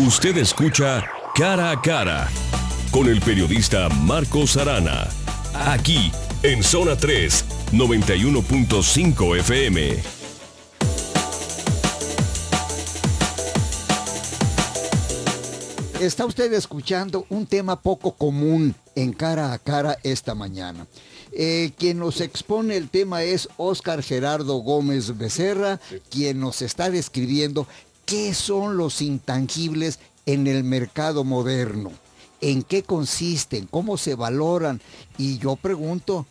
Usted escucha Cara a Cara con el periodista Marco Sarana, Aquí en Zona 3, 91.5 FM. Está usted escuchando un tema poco común en cara a cara esta mañana. Eh, quien nos expone el tema es Oscar Gerardo Gómez Becerra, quien nos está describiendo ¿Qué son los intangibles en el mercado moderno? ¿En qué consisten? ¿Cómo se valoran? Y yo pregunto,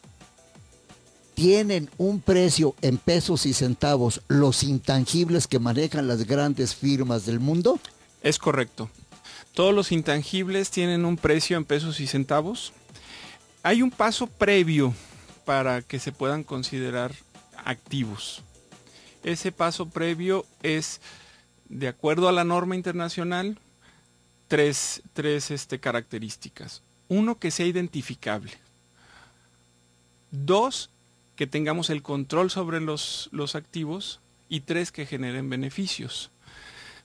¿tienen un precio en pesos y centavos los intangibles que manejan las grandes firmas del mundo? Es correcto. Todos los intangibles tienen un precio en pesos y centavos. Hay un paso previo para que se puedan considerar activos. Ese paso previo es de acuerdo a la norma internacional, tres, tres este, características. Uno, que sea identificable. Dos, que tengamos el control sobre los, activos. Y tres, que generen beneficios.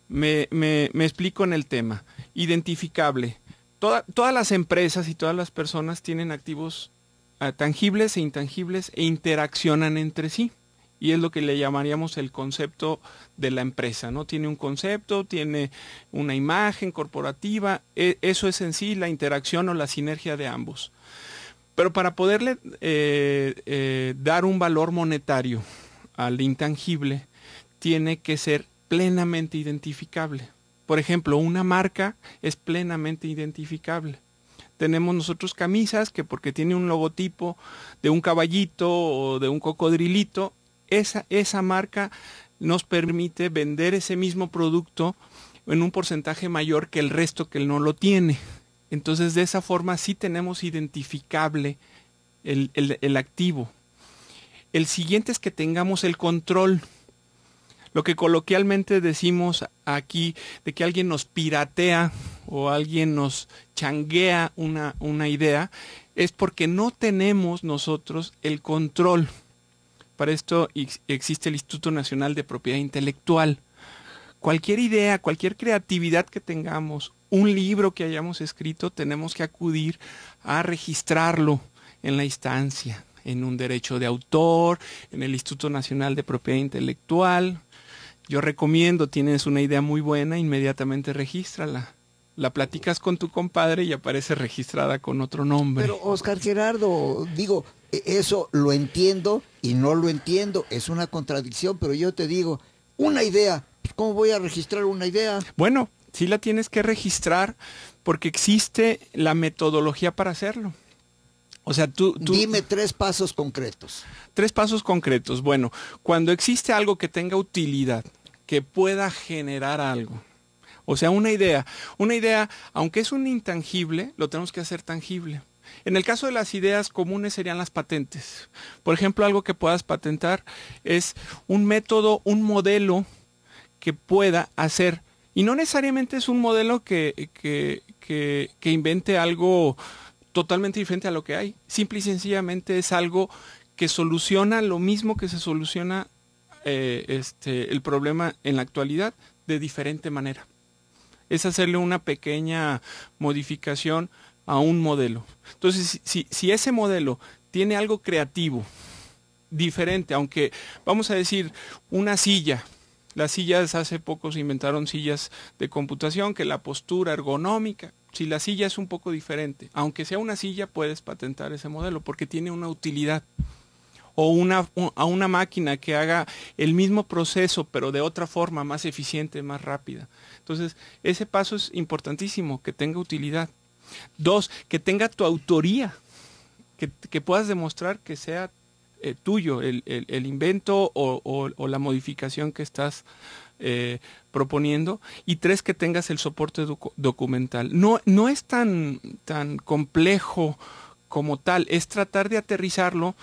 Me, me, explico en el tema. Identificable. todas las empresas y todas las personas tienen activos ah, tangibles e intangibles e interaccionan entre sí y es lo que le llamaríamos el concepto de la empresa, ¿no? Tiene un concepto, tiene una imagen corporativa, e, eso es en sí la interacción o la sinergia de ambos. Pero para poderle eh, eh, dar un valor monetario al intangible, tiene que ser plenamente identificable. Por ejemplo, una marca es plenamente identificable tenemos nosotros camisas que porque tiene un logotipo de un caballito o de un cocodrilito, esa, marca nos permite vender ese mismo producto en un porcentaje mayor que el resto que no lo tiene. Entonces, de esa forma sí tenemos identificable el, activo. El siguiente es que tengamos el control. Lo que coloquialmente decimos aquí de que alguien nos piratea o alguien nos changuea una, una idea, es porque no tenemos nosotros el control. Para esto existe el Instituto Nacional de Propiedad Intelectual. Cualquier idea, cualquier creatividad que tengamos, un libro que hayamos escrito, tenemos que acudir a registrarlo en la instancia, en un derecho de autor, en el Instituto Nacional de Propiedad Intelectual. Yo recomiendo, tienes una idea muy buena, inmediatamente regístrala la platicas con tu compadre y aparece registrada con otro nombre. Pero Oscar Gerardo, digo, e-, eso lo entiendo y no lo entiendo, es una contradicción, pero yo te digo, una idea, pues, ¿cómo voy a registrar una idea? Bueno, sí la tienes que registrar porque existe la metodología para hacerlo. O sea, tú, tú, Dime tres pasos concretos. Tres pasos concretos. Bueno, cuando existe algo que tenga utilidad, que pueda generar algo, o sea, una idea. Una idea, aunque es un intangible, lo tenemos que hacer tangible. En el caso de las ideas comunes serían las patentes. Por ejemplo, algo que puedas patentar es un método, un modelo que pueda hacer. Y no necesariamente es un modelo que, que, invente algo totalmente diferente a lo que hay. Simple y sencillamente es algo que soluciona lo mismo que se soluciona eh, este, el problema en la actualidad de diferente manera es hacerle una pequeña modificación a un modelo. Entonces, si, ese modelo tiene algo creativo, diferente, aunque vamos a decir una silla, las sillas hace poco se inventaron sillas de computación, que la postura ergonómica, si la silla es un poco diferente, aunque sea una silla puedes patentar ese modelo porque tiene una utilidad o una, a una máquina que haga el mismo proceso, pero de otra forma, más eficiente, más rápida. Entonces, ese paso es importantísimo, que tenga utilidad. Dos, que tenga tu autoría, que, puedas demostrar que sea eh, tuyo el, invento o, la modificación que estás eh, proponiendo y tres que tengas el soporte documental no, no es tan, tan complejo como tal es tratar de aterrizarlo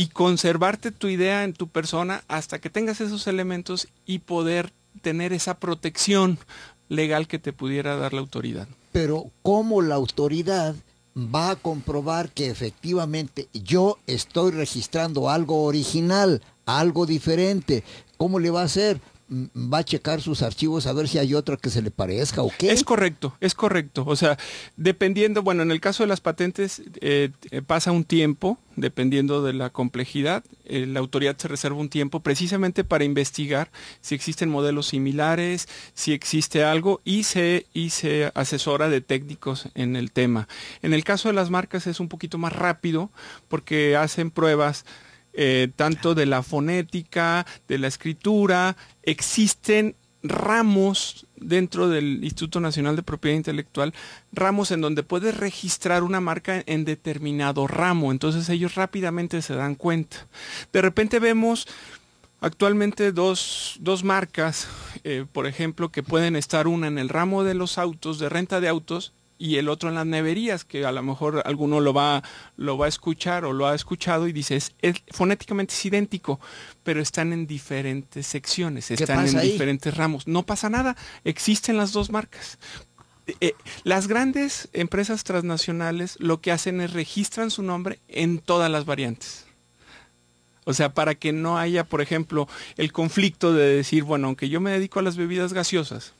y conservarte tu idea en tu persona hasta que tengas esos elementos y poder tener esa protección legal que te pudiera dar la autoridad. Pero ¿cómo la autoridad va a comprobar que efectivamente yo estoy registrando algo original, algo diferente? ¿Cómo le va a hacer? va a checar sus archivos a ver si hay otra que se le parezca o qué. Es correcto, es correcto. O sea, dependiendo, bueno, en el caso de las patentes eh, eh, pasa un tiempo, dependiendo de la complejidad, eh, la autoridad se reserva un tiempo precisamente para investigar si existen modelos similares, si existe algo y se, y se asesora de técnicos en el tema. En el caso de las marcas es un poquito más rápido porque hacen pruebas eh, tanto de la fonética, de la escritura, existen ramos dentro del Instituto Nacional de Propiedad Intelectual, ramos en donde puedes registrar una marca en determinado ramo, entonces ellos rápidamente se dan cuenta. De repente vemos actualmente dos, marcas, eh, por ejemplo, que pueden estar una en el ramo de los autos, de renta de autos, y el otro en las neverías, que a lo mejor alguno lo va, lo va a escuchar o lo ha escuchado y dice, es, fonéticamente es idéntico, pero están en diferentes secciones, están en diferentes ramos. No pasa nada, existen las dos marcas. Eh, eh, las grandes empresas transnacionales lo que hacen es registran su nombre en todas las variantes. O sea, para que no haya, por ejemplo, el conflicto de decir, bueno, aunque yo me dedico a las bebidas gaseosas,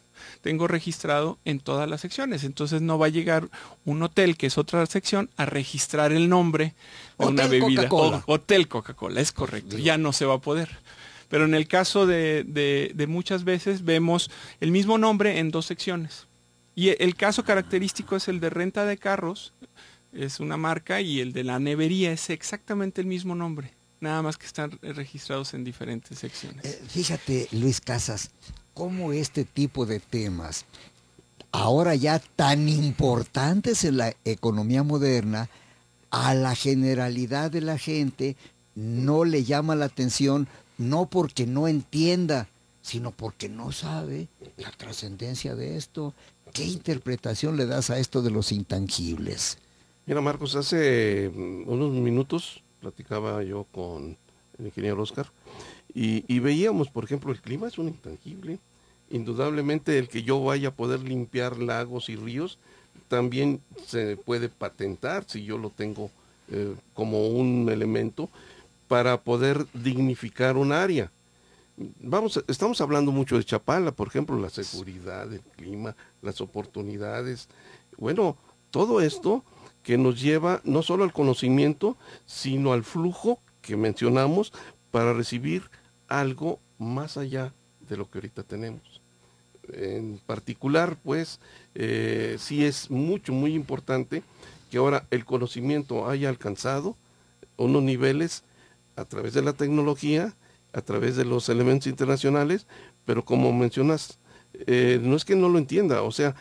tengo registrado en todas las secciones. Entonces no va a llegar un hotel, que es otra sección, a registrar el nombre de una bebida. hotel Coca-Cola, es correcto. Ya no se va a poder. Pero en el caso de, muchas veces vemos el mismo nombre en dos secciones. Y el caso característico es el de renta de carros, es una marca, y el de la nevería es exactamente el mismo nombre nada más que están registrados en diferentes secciones. Eh, fíjate, Luis Casas, cómo este tipo de temas, ahora ya tan importantes en la economía moderna, a la generalidad de la gente no le llama la atención, no porque no entienda, sino porque no sabe la trascendencia de esto. ¿Qué interpretación le das a esto de los intangibles? Mira, Marcos, hace mm, unos minutos platicaba yo con el ingeniero Oscar, y, veíamos, por ejemplo, el clima es un intangible. Indudablemente el que yo vaya a poder limpiar lagos y ríos también se puede patentar si yo lo tengo eh, como un elemento para poder dignificar un área. Vamos, estamos hablando mucho de Chapala, por ejemplo, la seguridad, el clima, las oportunidades. Bueno, todo esto que nos lleva no solo al conocimiento, sino al flujo que mencionamos para recibir algo más allá de lo que ahorita tenemos. En particular, pues, eh, sí es mucho, muy importante que ahora el conocimiento haya alcanzado unos niveles a través de la tecnología, a través de los elementos internacionales, pero como mencionas, eh, no es que no lo entienda, o sea,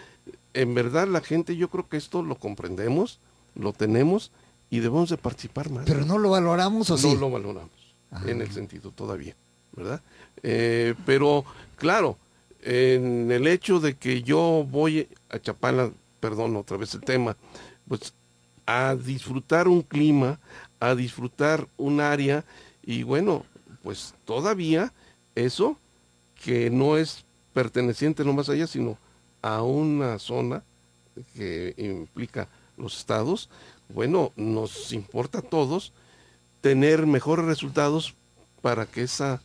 en verdad la gente yo creo que esto lo comprendemos, lo tenemos, y debemos de participar más. Pero no lo valoramos o sí. No lo valoramos ah. en el sentido todavía, ¿verdad? Eh, pero claro, en el hecho de que yo voy a Chapala, perdón, otra vez el tema, pues a disfrutar un clima, a disfrutar un área y bueno, pues todavía eso que no es perteneciente no más allá, sino a una zona que implica los estados, bueno, nos importa a todos tener mejores resultados para que esa,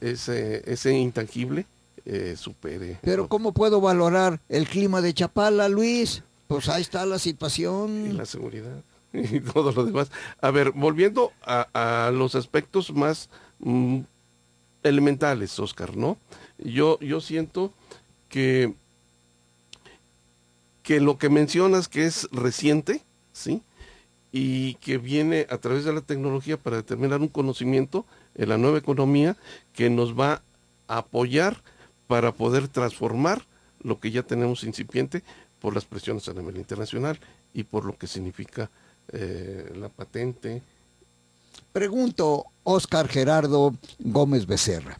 ese, intangible eh, supere. Pero ¿cómo puedo valorar el clima de Chapala, Luis? Pues ahí está la situación. Y la seguridad y todo lo demás. A ver, volviendo a, los aspectos más mm, elementales, Oscar, ¿no? Yo, yo siento que, que lo que mencionas que es reciente, ¿sí? y que viene a través de la tecnología para determinar un conocimiento en la nueva economía que nos va a apoyar para poder transformar lo que ya tenemos incipiente por las presiones a nivel internacional y por lo que significa eh, la patente. Pregunto, Oscar Gerardo Gómez Becerra,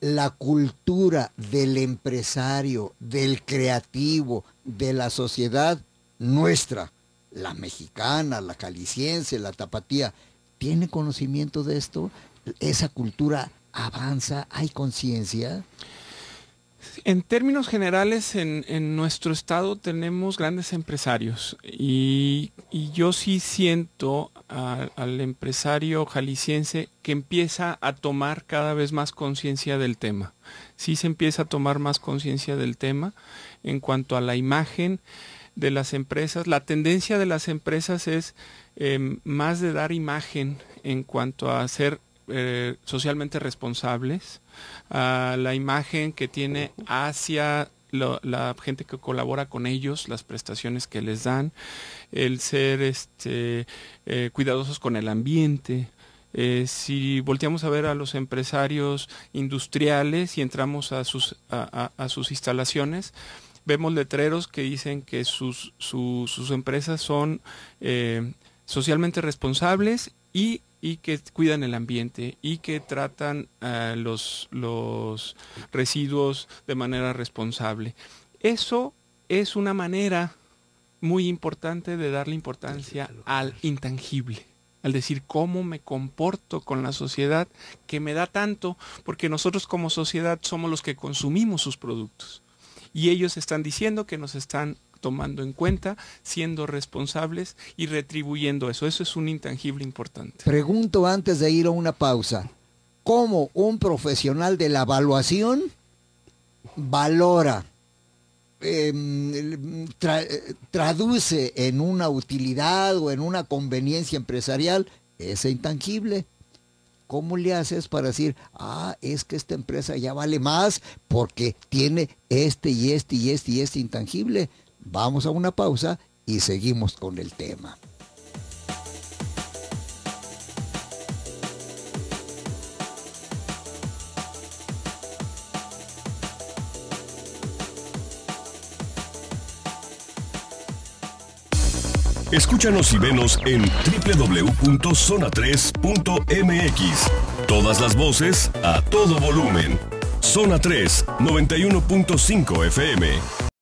¿la cultura del empresario, del creativo, de la sociedad nuestra la mexicana, la caliciense, la tapatía, tiene conocimiento de esto? ¿Esa cultura avanza? ¿Hay conciencia? En términos generales, en, nuestro estado tenemos grandes empresarios y, yo sí siento al empresario jalisciense que empieza a tomar cada vez más conciencia del tema. Sí se empieza a tomar más conciencia del tema en cuanto a la imagen, de las empresas, la tendencia de las empresas es eh, más de dar imagen en cuanto a ser eh, socialmente responsables, a la imagen que tiene hacia la gente que colabora con ellos, las prestaciones que les dan, el ser este, eh, cuidadosos con el ambiente, si volteamos a ver a los empresarios industriales y entramos a sus, a sus instalaciones, vemos letreros que dicen que sus, empresas son eh, socialmente responsables y, que cuidan el ambiente y que tratan los, los residuos de manera responsable. Eso es una manera muy importante de darle importancia al intangible al decir cómo me comporto con la sociedad que me da tanto, porque nosotros como sociedad somos los que consumimos sus productos y ellos están diciendo que nos están tomando en cuenta, siendo responsables y retribuyendo eso. Eso es un intangible importante. Pregunto antes de ir a una pausa, ¿cómo un profesional de la evaluación valora, em, traduce en una utilidad o en una conveniencia empresarial ese intangible? ¿Cómo le haces para decir, ah, es que esta empresa ya vale más porque tiene este y este y este y este intangible? Vamos a una pausa y seguimos con el tema. Escúchanos y venos en www.zona3.mx. Todas las voces a todo volumen. Zona 3, 91.5 FM.